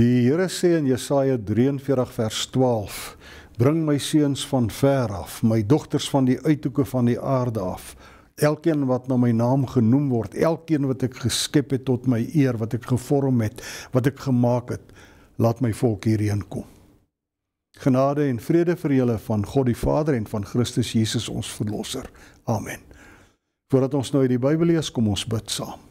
Die Here sê in Jesaja 43 vers 12: Bring my seuns van ver af, my dogters van die uithoeke van die aarde af. Elkeen wat na my naam genoem word, elkeen wat ek geskep het tot my eer, wat ek gevorm het, wat ek gemaak het, laat my volk hierheen kom. Genade en vrede vir julle van God die Vader en van Christus Jesus ons verlosser. Amen. Voordat ons nou uit die Bybel lees, kom ons bid saam.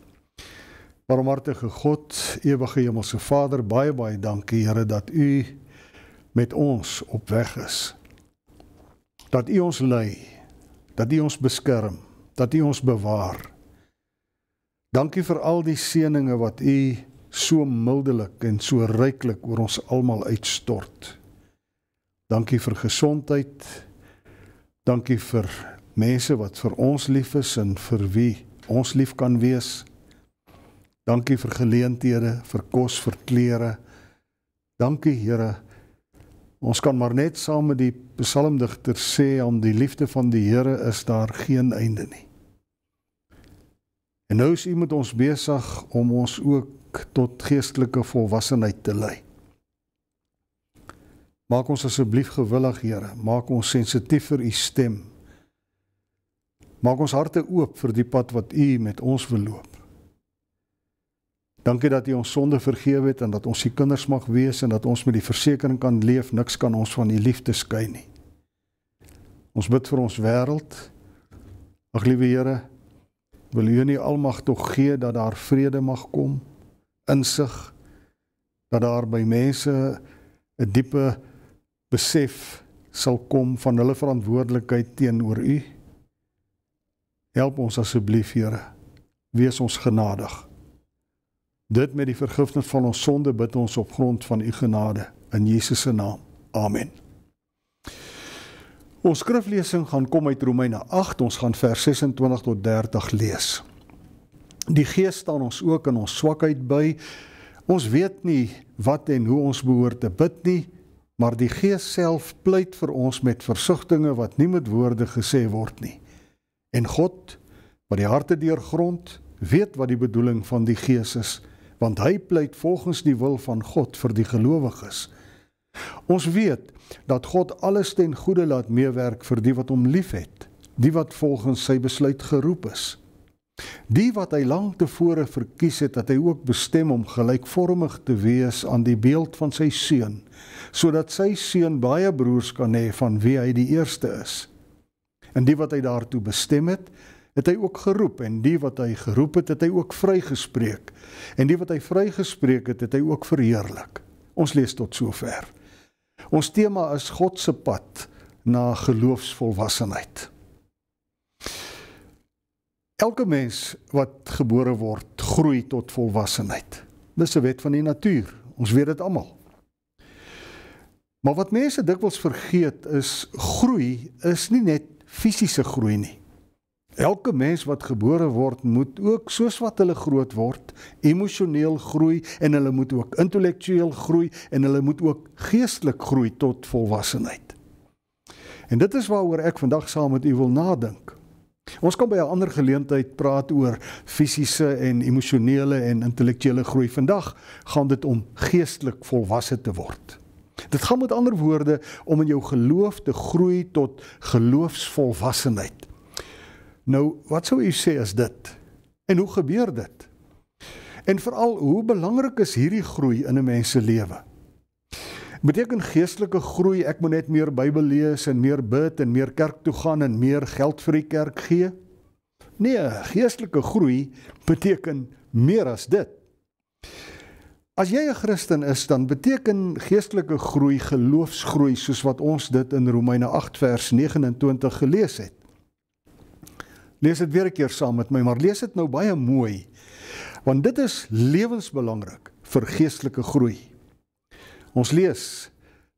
Barmhartige God, ewige Hemelse Vader, baie baie dankie Here dat U met ons op weg is. Dat U ons lei, dat U ons beskerm, dat U ons bewaar. Dankie vir al die seënings wat U so mildelik en so ryklik oor ons almal uitstort. Dankie vir gesondheid. Dankie vir mense wat vir ons lief is en vir wie ons lief kan wees. Dankie vir geleenthede, vir kos, vir klere. Dankie Here. Ons kan maar net saam met die psalmdigter sê om die liefde van die Here is daar geen einde nie. En nou is U met ons besig om ons ook tot geestelike volwassenheid te lei. Maak ons asseblief gewillig, Here. Maak ons sensitief vir U stem. Maak ons harte oop vir die pad wat U met ons wil loop. Dankie dat U ons sonde vergewe het en dat ons U kinders mag wees en dat ons met die versekering kan leef niks kan ons van U liefde skei nie. Ons bid vir ons wêreld. Ag liewe Here, wil U nie almag tog gee dat daar vrede mag kom, insig dat daar by mense 'n diepe besef sal kom van hulle verantwoordelikheid teenoor U. Help ons asseblief, Here. Wees ons genadig. Dit met die vergifnis van ons sonde bid ons op grond van u genade in Jesus se naam. Amen. Ons skriflesing gaan kom uit Romeine 8. Ons gaan vers 26 tot 30 lees. Die Gees staan ons ook in ons swakheid by. Ons weet nie wat en hoe ons behoort te bid nie, maar die Gees self pleit vir ons met versigtings wat nie met woorde gesê word nie. En God, wat die harte deurgrond, weet wat die bedoeling van die Gees is want hy pleit volgens die wil van God vir die gelowiges. Ons weet dat God alles ten goeie laat meewerk vir die wat hom liefhet, die wat volgens sy besluit geroep is. Die wat hy lank tevore verkies het dat hy ook bestem om gelykvormig te wees aan die beeld van sy seun, sodat sy seun baie broers kan hê van wie hy die eerste is. En die wat hy daartoe bestem het, het hy ook geroep en die wat hy geroep het, het hy ook vrygespreek. En die wat hy vrygespreek het, het hy ook verheerlik. Ons lees tot sover. Ons tema is God se pad na geloofsvolwassenheid. Elke mens wat gebore word, groei tot volwassenheid. Dis 'n wet van die natuur. Ons weet dit almal. Maar wat mense dikwels vergeet is groei is nie net fisiese groei nie. Elke mens wat gebore word moet ook soos wat hulle groot word, emosioneel groei en hulle moet ook intellektueel groei en hulle moet ook geestelik groei tot volwassenheid. En dit is waaroor ek vandag saam met u wil nadink. Ons kan by 'n ander geleentheid praat oor fisiese en emosionele en intellektuele groei. Vandag gaan dit om geestelik volwasse te word. Dit gaan met ander woorde om in jou geloof te groei tot geloofsvolwassenheid. Nou, wat sou u sê as dit? En hoe gebeur dit? En veral, hoe belangrik is hierdie groei in 'n mens se lewe? Beteken geestelike groei ek moet net meer Bybel lees en meer bid en meer kerk toe gaan en meer geld vir die kerk gee? Nee, geestelike groei beteken meer as dit. As jy 'n Christen is, dan beteken geestelike groei geloofsgroei soos wat ons dit in Romeine 8 vers 29 gelees het. Lees dit weer 'n keer saam met my, maar lees dit nou baie mooi. Want dit is lewensbelangrik vir geestelike groei. Ons lees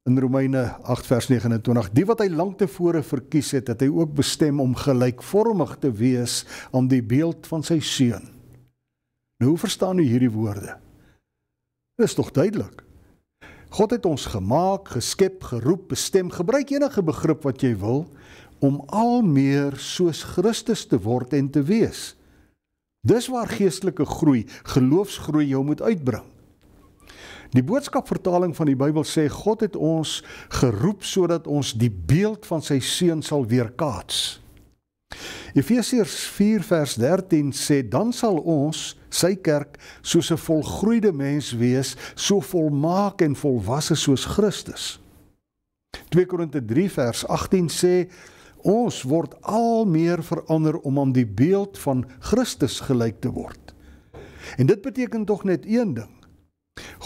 in Romeine 8 vers 29: Die wat hy lank tevore verkies het, het hy ook bestem om gelykvormig te wees aan die beeld van sy seun. Nou hoe verstaan u hierdie woorde? Dit is tog duidelik. God het ons gemaak, geskep, geroep, bestem. Gebruik enige begrip wat jy wil om al meer soos Christus te word en te wees. Dis waar geestelike groei, geloofsgroei jou moet uitbring. Die boodskapvertaling van die Bybel sê God het ons geroep sodat ons die beeld van sy seun sal weerkaats. Efesiërs 4:13 sê dan sal ons, sy kerk, soos 'n volgroeide mens wees, so volmaak en volwasse soos Christus. 2 Korinte 3:18 sê Ons word al meer verander om aan die beeld van Christus gelyk te word. En dit beteken tog net een ding.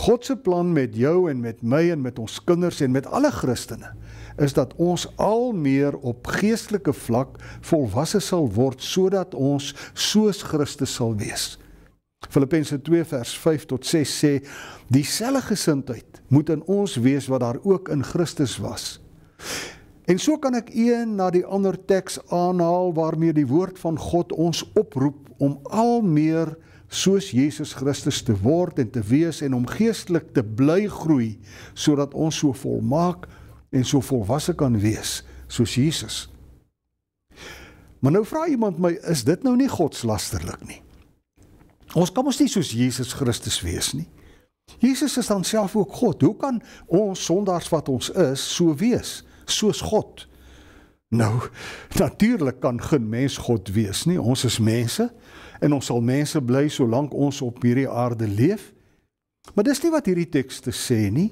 God se plan met jou en met my en met ons kinders en met alle Christene is dat ons al meer op geestelike vlak volwasse sal word sodat ons soos Christus sal wees. Filippense 2 vers 5 tot 6 sê: "Dieselfde gesindheid moet in ons wees wat daar ook in Christus was." En so kan ek een na die ander teks aanhaal waarmee die woord van God ons oproep om al meer soos Jesus Christus te word en te wees en om geestelik te bly groei sodat ons so volmaak en so volwasse kan wees soos Jesus. Maar nou vra iemand my, is dit nou nie godslasterlik nie? Ons kan mos nie soos Jesus Christus wees nie. Jesus is dan self ook God. Hoe kan ons sondaars wat ons is, so wees? soos God. Nou, natuurlik kan geen mens God wees nie. Ons is mense en ons sal mense bly solank ons op hierdie aarde leef. Maar dis nie wat hierdie teks te sê nie.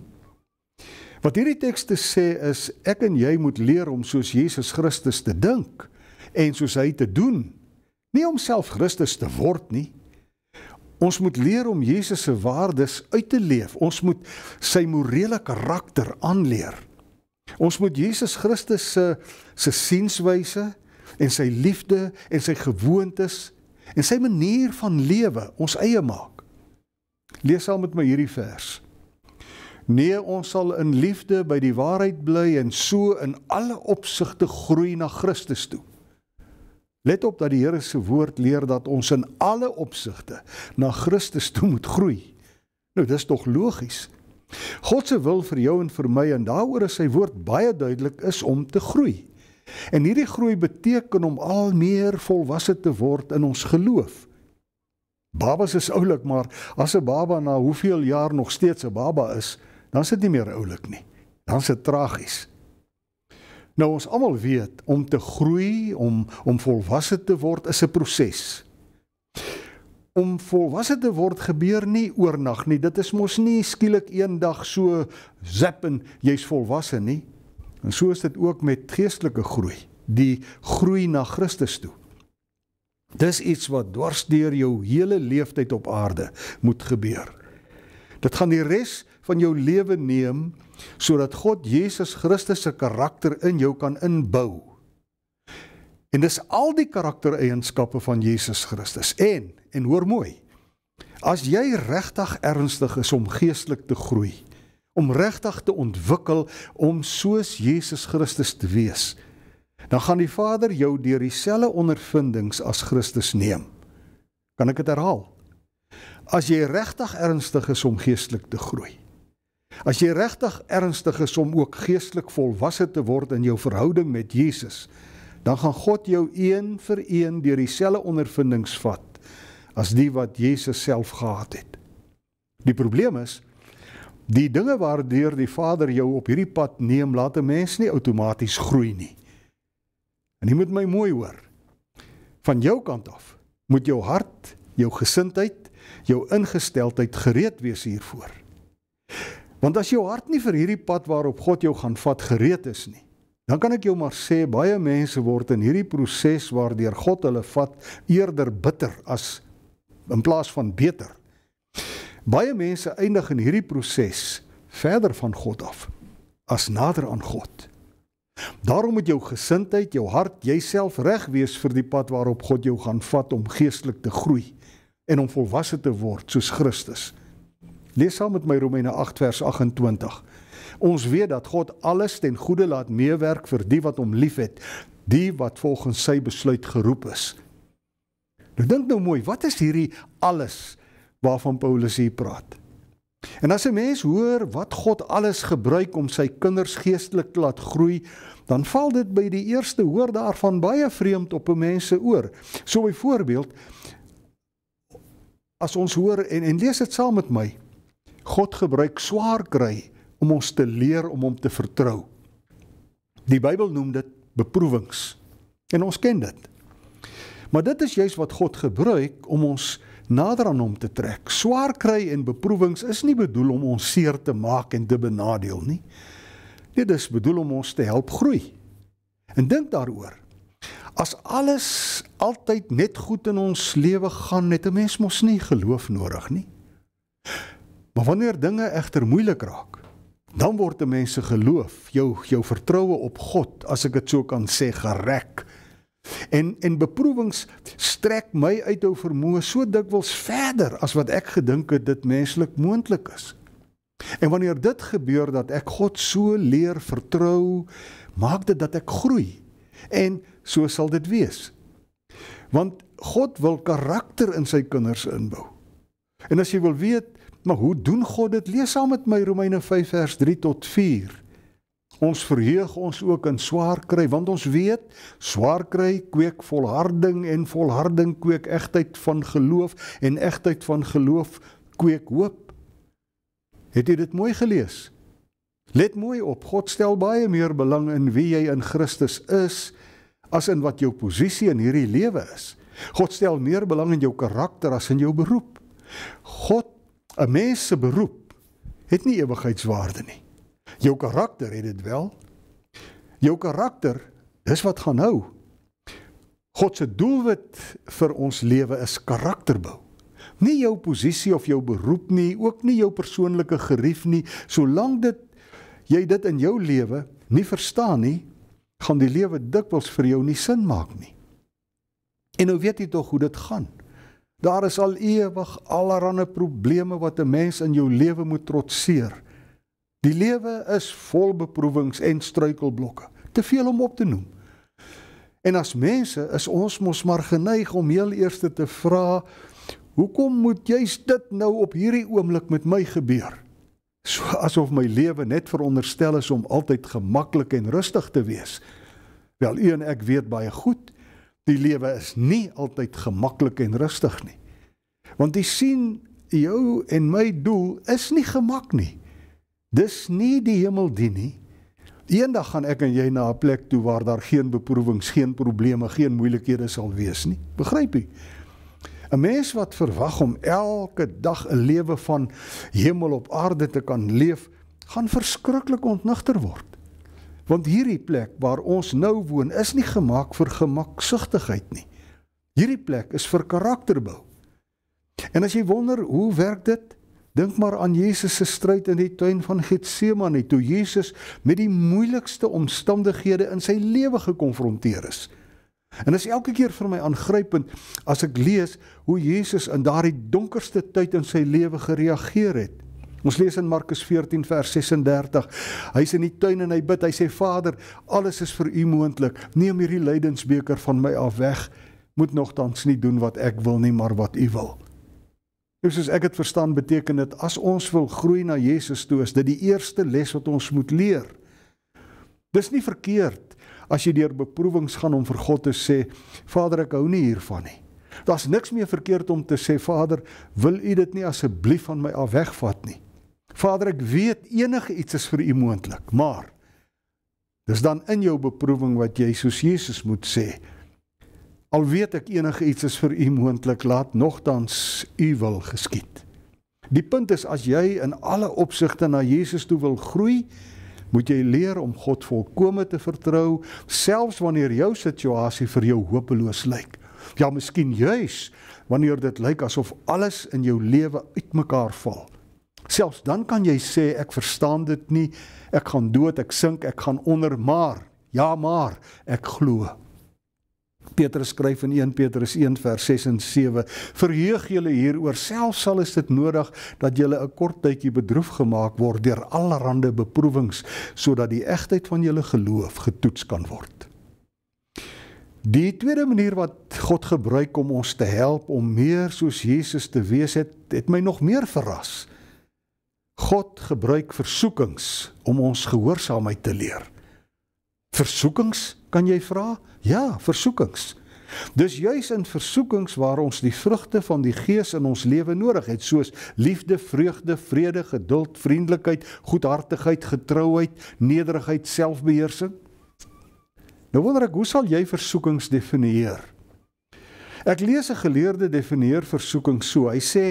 Wat hierdie teks te sê is ek en jy moet leer om soos Jesus Christus te dink en soos hy te doen. Nie om self Christus te word nie. Ons moet leer om Jesus se waardes uit te leef. Ons moet sy morele karakter aanleer. Ons moet Jesus Christus se se sienswyse en sy liefde en sy gewoontes en sy manier van lewe ons eie maak. Lees saam met my hierdie vers. Nee, ons sal in liefde by die waarheid bly en so in alle opsigte groei na Christus toe. Let op dat die Here se woord leer dat ons in alle opsigte na Christus toe moet groei. Nou dis tog logies. God se wil vir jou en vir my en daaroor is sy woord baie duidelik is om te groei. En hierdie groei beteken om al meer volwasse te word in ons geloof. Babas is oulik, maar as 'n baba na hoeveel jaar nog steeds 'n baba is, dan is dit nie meer oulik nie. Dan is dit tragies. Nou ons almal weet om te groei, om om volwasse te word is 'n proses om volwasse te word gebeur nie oornag nie. Dit is mos nie skielik eendag so zip en jy's volwasse nie. En so is dit ook met geestelike groei, die groei na Christus toe. Dis iets wat dwarsdeur jou hele lewenstyd op aarde moet gebeur. Dit gaan die res van jou lewe neem sodat God Jesus Christus se karakter in jou kan inbou. En dis al die karaktereienskappe van Jesus Christus. En en hoor mooi. As jy regtig ernstig is om geestelik te groei, om regtig te ontwikkel om soos Jesus Christus te wees, dan gaan die Vader jou deur dieselfde ondervindings as Christus neem. Kan ek dit herhaal? As jy regtig ernstig is om geestelik te groei, as jy regtig ernstig is om ook geestelik volwasse te word in jou verhouding met Jesus, dan gaan God jou een vir een deur dieselfde ondervindings vat as die wat Jesus self gehad het. Die probleem is die dinge waardeur die Vader jou op hierdie pad neem, laat 'n mens nie outomaties groei nie. En jy moet my mooi hoor. Van jou kant af moet jou hart, jou gesindheid, jou ingesteldheid gereed wees hiervoor. Want as jou hart nie vir hierdie pad waarop God jou gaan vat gereed is nie, dan kan ek jou maar sê baie mense word in hierdie proses waardeur God hulle vat eerder bitter as in plaas van beter. Baie mense eindig in hierdie proses verder van God af as nader aan God. Daarom moet jou gesindheid, jou hart, jouself reg wees vir die pad waarop God jou gaan vat om geestelik te groei en om volwasse te word soos Christus. Lees saam met my Romeine 8 vers 28 ons weet dat God alles ten goeie laat meewerk vir die wat hom liefhet, die wat volgens sy besluit geroep is. Nou dink nou mooi, wat is hierdie alles waarvan Paulus hier praat? En as 'n mens hoor wat God alles gebruik om sy kinders geestelik te laat groei, dan val dit by die eerste hoor daarvan baie vreemd op 'n mens se oor. So byvoorbeeld as ons hoor en en lees dit saam met my, God gebruik swaar kry om ons te leer om hom te vertrou. Die Bybel noem dit beproewings en ons ken dit. Maar dit is juis wat God gebruik om ons nader aan hom te trek. Swaar kry en beproewings is nie bedoel om ons seer te maak en te benadeel nie. Dit is bedoel om ons te help groei. En dink daaroor. As alles altyd net goed in ons lewe gaan, het 'n mens mos nie geloof nodig nie. Maar wanneer dinge egter moeilik raak, dan word 'n mens se geloof, jou jou vertroue op God, as ek dit so kan sê, gereg. En en beproewings strek my uithou vermoë so dikwels verder as wat ek gedink het dit menslik moontlik is. En wanneer dit gebeur dat ek God so leer vertrou, maak dit dat ek groei. En so sal dit wees. Want God wil karakter in sy kinders inbou. En as jy wil weet Maar hoe doen God dit? Lees saam met my Romeine 5 vers 3 tot 4. Ons verheug ons ook in swaar kry want ons weet swaar kry kweek volharding en volharding kweek egtheid van geloof en egtheid van geloof kweek hoop. Het jy dit mooi gelees? Let mooi op, God stel baie meer belang in wie jy in Christus is as in wat jou posisie in hierdie lewe is. God stel meer belang in jou karakter as in jou beroep. God 'n mens se beroep het nie ewigheidswaarde nie. Jou karakter het dit wel. Jou karakter, dis wat gaan hou. God se doelwit vir ons lewe is karakterbou. Nie jou posisie of jou beroep nie, ook nie jou persoonlike gerief nie, solank dit jy dit in jou lewe nie verstaan nie, gaan die lewe dikwels vir jou nie sin maak nie. En nou weet jy tog hoe dit gaan. Daar is al ewig allerlei probleme wat 'n mens in jou lewe moet trotseer. Die lewe is vol beproewings en struikelblokke, te veel om op te noem. En as mense is ons mos maar geneig om heel eers te vra, hoekom moet juist dit nou op hierdie oomblik met my gebeur? So asof my lewe net veronderstel is om altyd gemaklik en rustig te wees. Wel, u en ek weet baie goed, die lewe is nie altyd gemaklik en rustig nie. Want jy sien jou en my doel is nie gemak nie. Dis nie die hemel die nie. Eendag gaan ek en jy na 'n plek toe waar daar geen beproewings, geen probleme, geen moeilikhede sal wees nie. Begryp jy? 'n Mens wat verwag om elke dag 'n lewe van hemel op aarde te kan leef, gaan verskriklik ontnigter word. Want hierdie plek waar ons nou woon is nie gemaak vir gemaksugtigheid nie. Hierdie plek is vir karakterbou. En as jy wonder hoe werk dit? Dink maar aan Jesus se stryd in die tuin van Getsemane toe Jesus met die moeilikste omstandighede in sy lewe gekonfronteer is. En is elke keer vir my aangrypend as ek lees hoe Jesus in daardie donkerste tyd in sy lewe gereageer het. Ons lees in Markus 14 vers 36. Hy's in die tuin en hy bid. Hy sê: "Vader, alles is vir U moontlik. Neem hierdie lydensbeker van my af weg. Moet nogtans nie doen wat ek wil nie, maar wat U wil." Dis nou, soos ek dit verstaan beteken dit as ons wil groei na Jesus toe, is dit die eerste les wat ons moet leer. Dis nie verkeerd as jy deur beproewings gaan om vir God te sê: "Vader, ek hou nie hiervan nie." Daar's niks meer verkeerd om te sê Vader, wil U dit nie asseblief van my af wegvat nie. Vader, ek weet enigiets is vir U moontlik, maar dis dan in jou beproewing wat jy soos Jesus moet sê. Al weet ek enigiets is vir U moontlik, laat nogtans U wil geskied. Die punt is as jy in alle opsigte na Jesus toe wil groei, moet jy leer om God volkome te vertrou, selfs wanneer jou situasie vir jou hopeloos lyk. Ja, miskien juis wanneer dit lyk asof alles in jou lewe uitmekaar val. Selfs dan kan jy sê ek verstaan dit nie. Ek gaan dood, ek sink, ek gaan onder, maar ja, maar ek glo. Petrus skryf in 1 Petrus 1 vers 6 en 7: Verheug julle hieroor, selfs al is dit nodig dat julle 'n kort tydjie bedroef gemaak word deur allerlei beproewings, sodat die egtheid van julle geloof getoets kan word. Die tweede manier wat God gebruik om ons te help om meer soos Jesus te wees, het, het my nog meer verras. God gebruik versoekings om ons gehoorsaamheid te leer. Versoekings, kan jy vra? Ja, versoekings. Dis juis in versoekings waar ons die vrugte van die Gees in ons lewe nodig het, soos liefde, vreugde, vrede, geduld, vriendelikheid, goedhartigheid, getrouheid, nederigheid, selfbeheersing. Nou wonder ek, hoe sal jy versoekings definieer? Ek lees 'n geleerde definieer versoeking so. Hy sê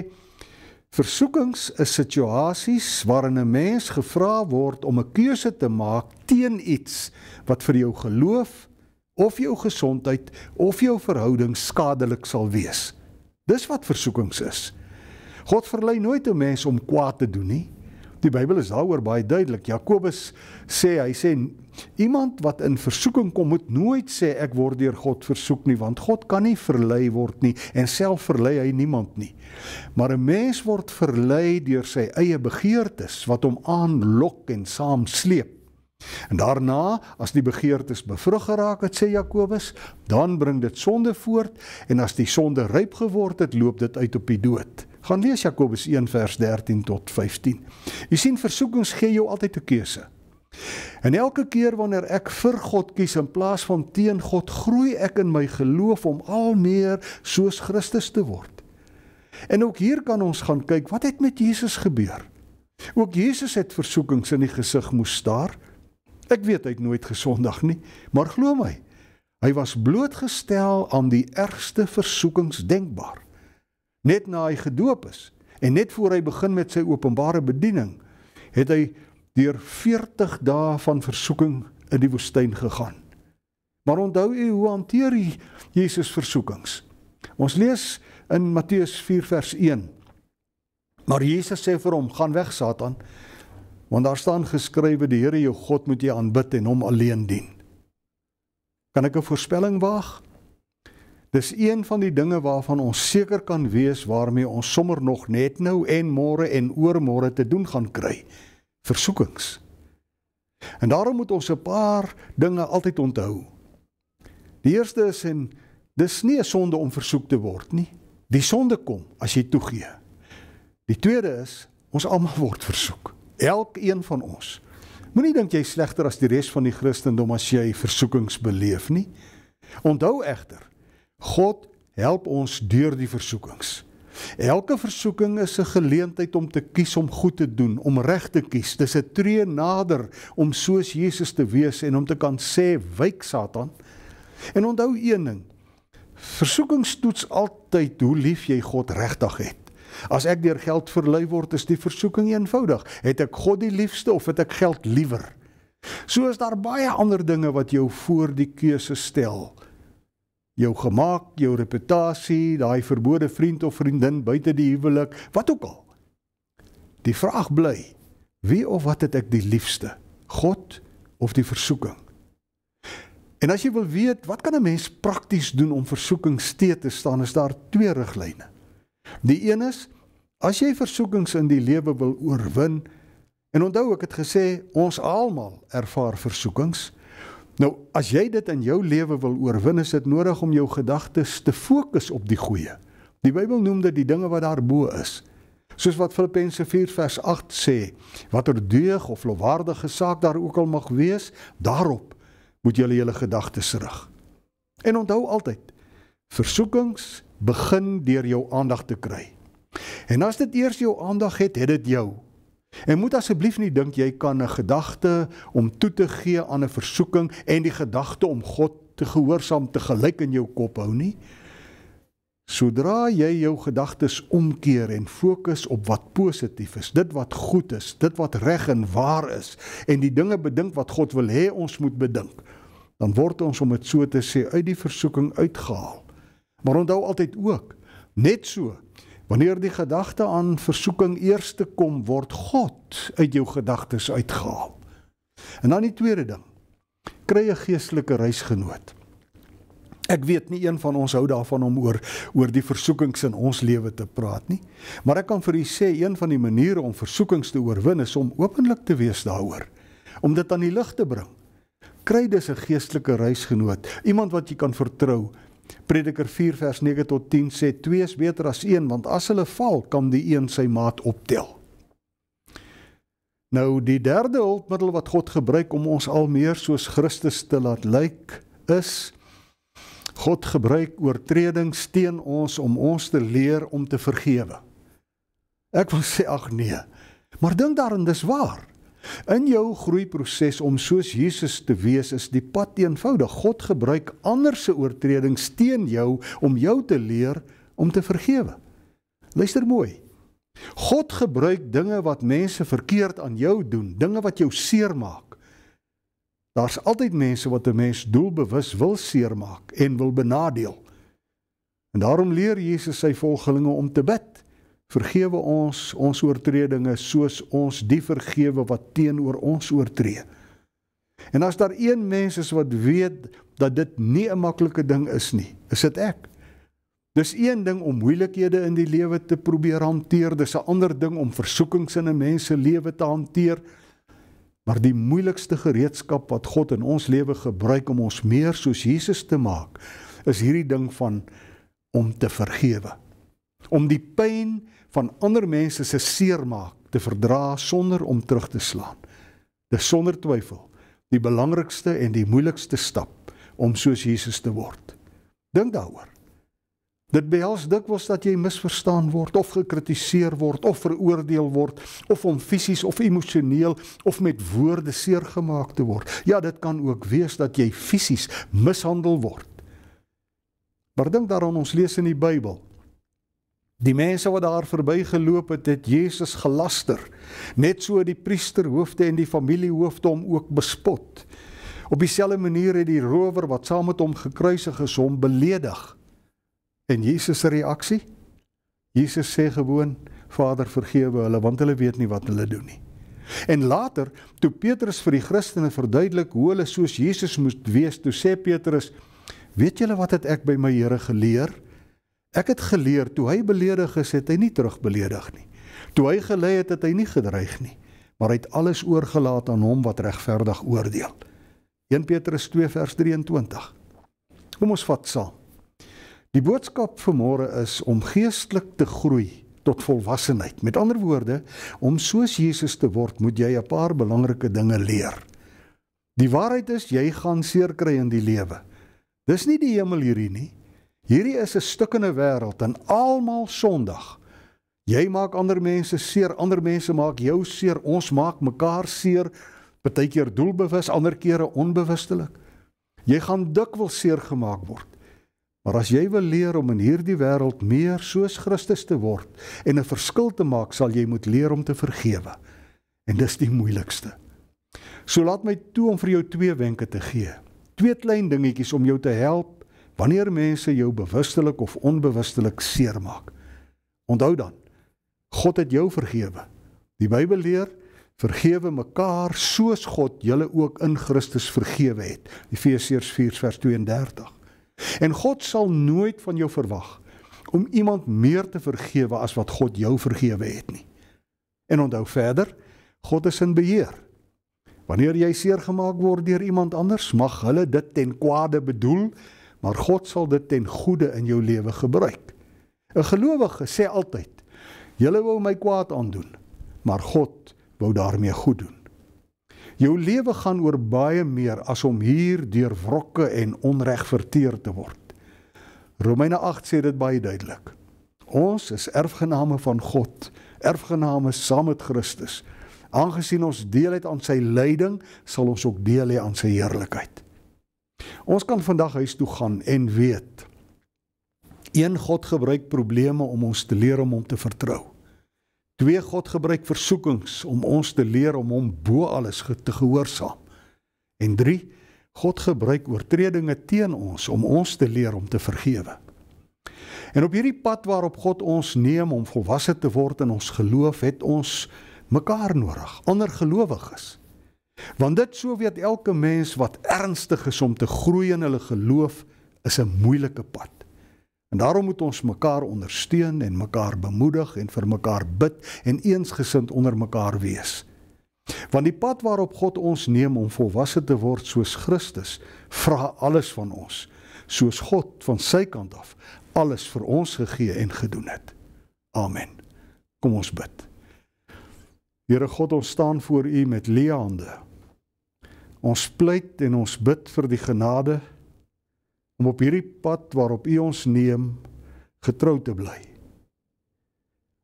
Versoekings is situasies waarin 'n mens gevra word om 'n keuse te maak teen iets wat vir jou geloof of jou gesondheid of jou verhouding skadelik sal wees. Dis wat versoekings is. God verlei nooit 'n mens om kwaad te doen nie. Die Bybel is daaroor baie duidelik. Jakobus sê hy sê iemand wat in versoeking kom moet nooit sê ek word deur God versoek nie want God kan nie verlei word nie en self verlei hy niemand nie. Maar 'n mens word verlei deur sy eie begeertes wat hom aanlok en saamsleep. En daarna, as die begeertes bevrug geraak het, sê Jakobus, dan bring dit sonde voort en as die sonde ryp geword het, loop dit uit op die dood gaan lees Jakobus 1 vers 13 tot 15. Jy sien versoekings gee jou altyd 'n keuse. En elke keer wanneer ek vir God kies in plaas van teen God, groei ek in my geloof om al meer soos Christus te word. En ook hier kan ons gaan kyk wat het met Jesus gebeur. Ook Jesus het versoekings in die gesig moes staar. Ek weet hy het nooit gesondig nie, maar glo my, hy was blootgestel aan die ergste versoekings denkbaar net na hy gedoop is en net voor hy begin met sy openbare bediening, het hy deur 40 dae van versoeking in die woestyn gegaan. Maar onthou u hoe hanteer hy Jesus versoekings? Ons lees in Matteus 4 vers 1. Maar Jesus sê vir hom: "Gaan weg, Satan, want daar staan geskrywe: Die Here jou God moet jy aanbid en hom alleen dien." Kan ek 'n voorspelling waag? Dis een van die dinge waarvan ons seker kan wees waarmee ons sommer nog net nou en môre en oormôre te doen gaan kry. Versoekings. En daarom moet ons 'n paar dinge altyd onthou. Die eerste is en dis nie 'n sonde om versoek te word nie. Die sonde kom as jy toegee. Die tweede is ons almal word versoek. Elkeen van ons. Moenie dink jy slegter as die res van die Christendom as jy versoekings beleef nie. Onthou egter God help ons deur die versoekings. Elke versoeking is 'n geleentheid om te kies om goed te doen, om reg te kies. Dis 'n tree nader om soos Jesus te wees en om te kan sê, "Wyk Satan." En onthou een ding. Versoekings toets altyd hoe lief jy God regtig het. As ek deur geld verlei word, is die versoeking eenvoudig: het ek God die liefste of het ek geld liewer? So is daar baie ander dinge wat jou voor die keuse stel jou gemaak, jou reputasie, daai verbode vriend of vriendin buite die huwelik, wat ook al. Die vraag bly: wie of wat het ek die liefste? God of die versoeking? En as jy wil weet, wat kan 'n mens prakties doen om versoekings te te staan? Is daar twee riglyne. Die een is as jy versoekings in die lewe wil oorwin, en onthou ek het gesê ons almal ervaar versoekings, Nou, as jy dit in jou lewe wil oorwin, is dit nodig om jou gedagtes te fokus op die goeie. Die Bybel noem dit die dinge wat daarbo is. Soos wat Filippense 4:8 sê, watter deug of lofwaardige saak daar ook al mag wees, daarop moet julle julle gedagtes rig. En onthou altyd, versoekings begin deur jou aandag te kry. En as dit eers jou aandag het, het dit jou En moet asseblief nie dink jy kan 'n gedagte om toe te gee aan 'n versoeking en die gedagte om God te gehoorsaam te gelyk in jou kop hou nie. Sodra jy jou gedagtes omkeer en fokus op wat positief is, dit wat goed is, dit wat reg en waar is en die dinge bedink wat God wil hê ons moet bedink, dan word ons om dit so te sê uit die versoeking uitgehaal. Maar onthou altyd ook, net so Wanneer die gedagte aan versoeking eers te kom word God uit jou gedagtes uitgehaal. En dan die tweede ding. Kry 'n geestelike reisgenoot. Ek weet nie een van ons hou daarvan om oor oor die versoekings in ons lewe te praat nie, maar ek kan vir u sê een van die maniere om versoekings te oorwin is om openlik te wees daaroor, om dit aan die lig te bring. Kry dus 'n geestelike reisgenoot, iemand wat jy kan vertrou Prediker 4 vers 9 tot 10 sê twee is beter as een want as hulle val kan die een sy maat optel. Nou die derde hulpmiddel wat God gebruik om ons al meer soos Christus te laat lyk is God gebruik oortredings teen ons om ons te leer om te vergewe. Ek wil sê ag nee. Maar dink daarin dis waar. In jou groeiproses om soos Jesus te wees is die pad eenvoudig. God gebruik ander se oortredings teen jou om jou te leer om te vergewe. Luister mooi. God gebruik dinge wat mense verkeerd aan jou doen, dinge wat jou seermaak. Daar's altyd mense wat 'n mens doelbewus wil seermaak en wil benadeel. En daarom leer Jesus sy volgelinge om te bid. Vergewe ons ons oortredinge soos ons die vergewe wat teenoor ons oortree. En as daar een mens is wat weet dat dit nie 'n maklike ding is nie, is dit ek. Dis een ding om moeilikhede in die lewe te probeer hanteer, dis 'n ander ding om versoekings in 'n mens se lewe te hanteer. Maar die moeilikste gereedskap wat God in ons lewe gebruik om ons meer soos Jesus te maak, is hierdie ding van om te vergewe. Om die pyn van ander mense se seermaak te verdra sonder om terug te slaan. Dis sonder twyfel die belangrikste en die moeilikste stap om soos Jesus te word. Dink daaroor. Dit behels dikwels dat jy misverstaan word of gekritiseer word of veroordeel word of om fisies of emosioneel of met woorde seer gemaak te word. Ja, dit kan ook wees dat jy fisies mishandel word. Maar dink daaraan ons lees in die Bybel Die mense wat daar verbygeloop het, het Jesus gelaster. Net so die priesterhoofde en die familiehoofde hom ook bespot. Op dieselfde manier het die rower wat saam met hom gekruisig is, hom beledig. En Jesus se reaksie? Jesus sê gewoon: "Vader, vergewe hulle, want hulle weet nie wat hulle doen nie." En later, toe Petrus vir die Christene verduidelik hoe hulle soos Jesus moet wees, toe sê Petrus: "Weet julle wat het ek by my Here geleer het?" Ek het geleer toe hy beledig is, het hy nie terug beledig nie. Toe hy gelei het, het hy nie gedreig nie, maar hy het alles oorgelaat aan hom wat regverdig oordeel. 1 Petrus 2 vers 23. Kom ons vat saam. Die boodskap vir môre is om geestelik te groei tot volwassenheid. Met ander woorde, om soos Jesus te word, moet jy 'n paar belangrike dinge leer. Die waarheid is jy gaan seer kry in die lewe. Dis nie die hemel hierdie nie. Hierdie is 'n stukkende wêreld en almal sondig. Jy maak ander mense seer, ander mense maak jou seer, ons maak mekaar seer, baie keer doelbewus, ander kere onbewustelik. Jy gaan dikwels seer gemaak word. Maar as jy wil leer om in hierdie wêreld meer soos Christus te word en 'n verskil te maak, sal jy moet leer om te vergewe. En dis die moeilikste. So laat my toe om vir jou twee wenke te gee. Twee klein dingetjies om jou te help Wanneer mense jou bewustelik of onbewustelik seermaak, onthou dan, God het jou vergewe. Die Bybel leer, vergewe mekaar soos God julle ook in Christus vergewe het. Efesiërs 4:32. En God sal nooit van jou verwag om iemand meer te vergewe as wat God jou vergewe het nie. En onthou verder, God is in beheer. Wanneer jy seergemaak word deur iemand anders, mag hulle dit ten kwade bedoel, maar God sal dit ten goeie in jou lewe gebruik. 'n Gelowige sê altyd: "Julle wou my kwaad aandoen, maar God wou daarmee goed doen." Jou lewe gaan oor baie meer as om hier deur wrokke en onreg verteer te word. Romeine 8 sê dit baie duidelik. Ons is erfgename van God, erfgename saam met Christus. Aangesien ons deel het aan sy lyding, sal ons ook deel hê aan sy heerlikheid. Ons kan vandag huis toe gaan en weet een God gebruik probleme om ons te leer om hom te vertrou. Twee God gebruik versoekings om ons te leer om hom bo alles te gehoorsaam. En 3 God gebruik oortredinge teen ons om ons te leer om te vergewe. En op hierdie pad waarop God ons neem om volwasse te word in ons geloof, het ons mekaar nodig, ander gelowiges. Want dit sou weet elke mens wat ernstig is om te groei in hulle geloof is 'n moeilike pad. En daarom moet ons mekaar ondersteun en mekaar bemoedig en vir mekaar bid en eensgesind onder mekaar wees. Want die pad waarop God ons neem om volwasse te word soos Christus, vra alles van ons, soos God van sy kant af alles vir ons gegee en gedoen het. Amen. Kom ons bid. Here God, ons staan voor U met leehande. Ons pleit en ons bid vir die genade om op hierdie pad waarop U ons neem, getrou te bly.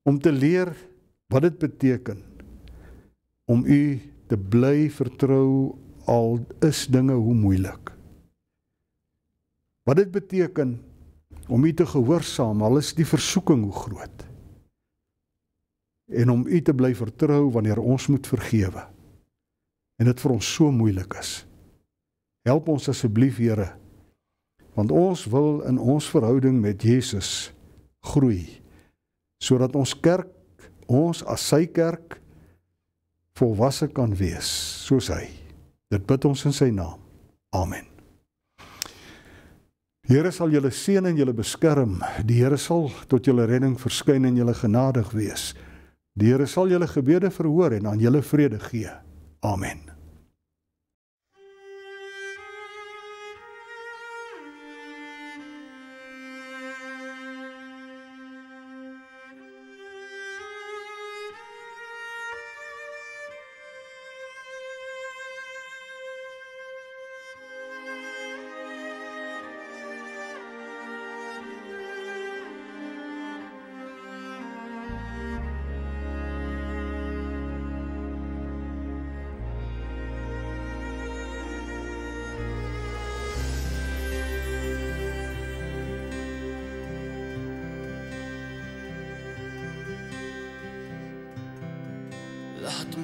Om te leer wat dit beteken om U te bly vertrou al is dinge hoe moeilik. Wat dit beteken om U te gehoorsaam al is die versoeking hoe groot en om u te bly vertrou wanneer ons moet vergewe. En dit vir ons so moeilik is. Help ons asseblief, Here, want ons wil in ons verhouding met Jesus groei sodat ons kerk, ons as sy kerk volwasse kan wees soos hy. Dit bid ons in sy naam. Amen. Here sal julle seën en julle beskerm. Die Here sal tot julle redding verskyn en julle genadig wees. Die Here sal julle gebede verhoor en aan julle vrede gee. Amen.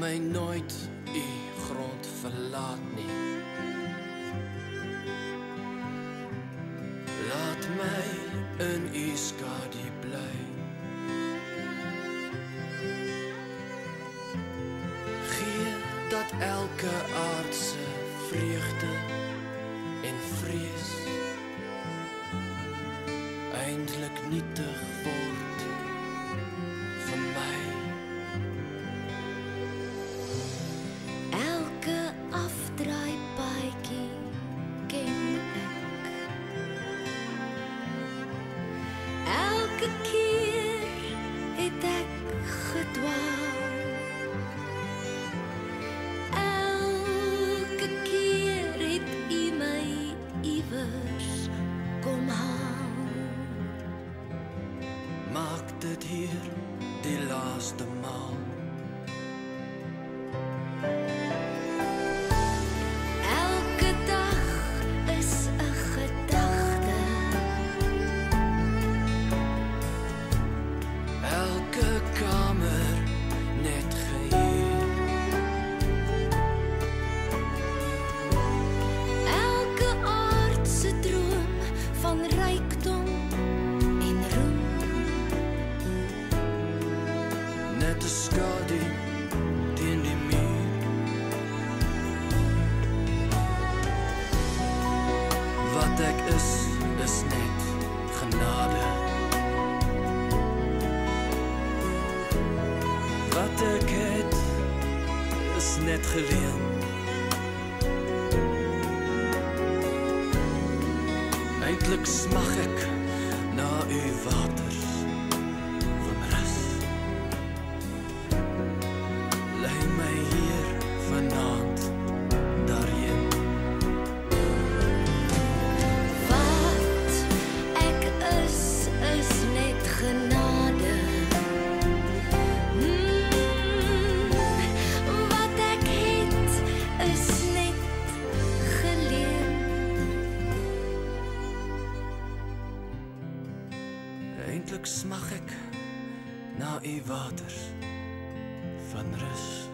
my nooit u grond verlaat nie. Laat my in u skadu bly. Gee dat elke aardse vreugde en vrees eindelik nietig word nie. Eindelik smag ek na u waters van rus.